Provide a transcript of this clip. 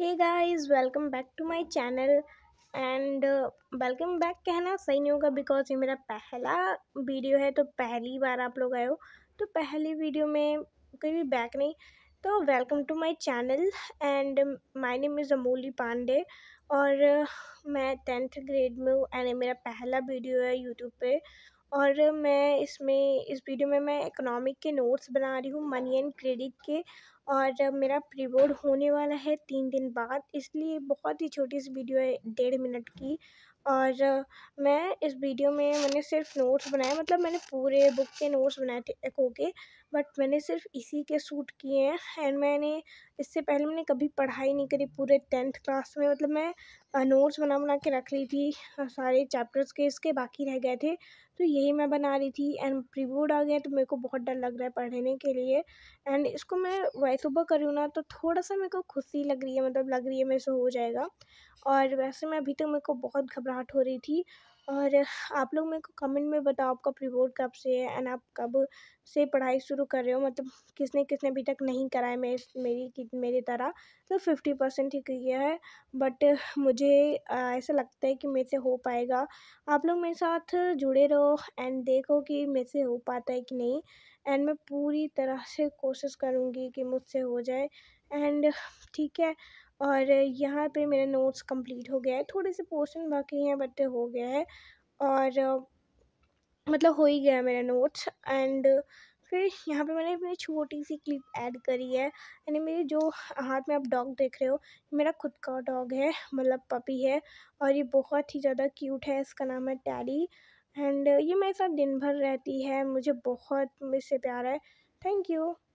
hey guys welcome back to my channel and welcome back कहना सही नहीं होगा बिकॉज ये मेरा पहला वीडियो है तो पहली बार आप लोग आए हो तो पहली वीडियो में कोई भी बैक नहीं तो welcome to my channel and my name is Amuli Pandey और uh, मैं टेंथ ग्रेड में हूँ एंड मेरा पहला वीडियो है यूट्यूब पे और मैं इसमें इस वीडियो में मैं इकोनॉमिक के नोट्स बना रही हूँ मनी एंड क्रेडिट के और मेरा प्री बोर्ड होने वाला है तीन दिन बाद इसलिए बहुत ही छोटी सी वीडियो है डेढ़ मिनट की और मैं इस वीडियो में मैंने सिर्फ नोट्स बनाए मतलब मैंने पूरे बुक के नोट्स बनाए थे एक के बट मैंने सिर्फ इसी के सूट किए हैं एंड मैंने इससे पहले मैंने कभी पढ़ाई नहीं करी पूरे टेंथ क्लास में मतलब मैं नोट्स बना बना के रख ली थी सारे चैप्टर्स के इसके बाकी रह गए थे तो यही मैं बना रही थी एंड प्री बोर्ड आ गया तो मेरे को बहुत डर लग रहा है पढ़ने के लिए एंड इसको मैं सुबह करूँ ना तो थोड़ा सा मेरे को खुशी लग रही है मतलब लग रही है मेरे से हो जाएगा और वैसे मैं अभी तक मेरे को बहुत घबराहट हो रही थी और आप लोग मेरे को कमेंट में बताओ आपका प्री बोर्ड कब से है एंड आप कब से पढ़ाई शुरू कर रहे हो मतलब किसने किसने अभी तक नहीं करा है मेरे मेरी मेरी तरह तो फिफ्टी परसेंट ही किया है बट मुझे ऐसा लगता है कि मेरे से हो पाएगा आप लोग मेरे साथ जुड़े रहो एंड देखो कि मेरे से हो पाता है कि नहीं एंड मैं पूरी तरह से कोशिश करूँगी कि मुझसे हो जाए एंड ठीक है और यहाँ पे मेरा नोट्स कंप्लीट हो गया है थोड़े से पोर्शन बाकी हैं बट हो गया है और मतलब हो ही गया मेरा नोट्स एंड फिर यहाँ पे मैंने अपनी छोटी सी क्लिप ऐड करी है यानी मेरे जो हाथ में आप डॉग देख रहे हो मेरा खुद का डॉग है मतलब पपी है और ये बहुत ही ज़्यादा क्यूट है इसका नाम है टैडी एंड ये मेरे साथ दिन भर रहती है मुझे बहुत इससे प्यार है थैंक यू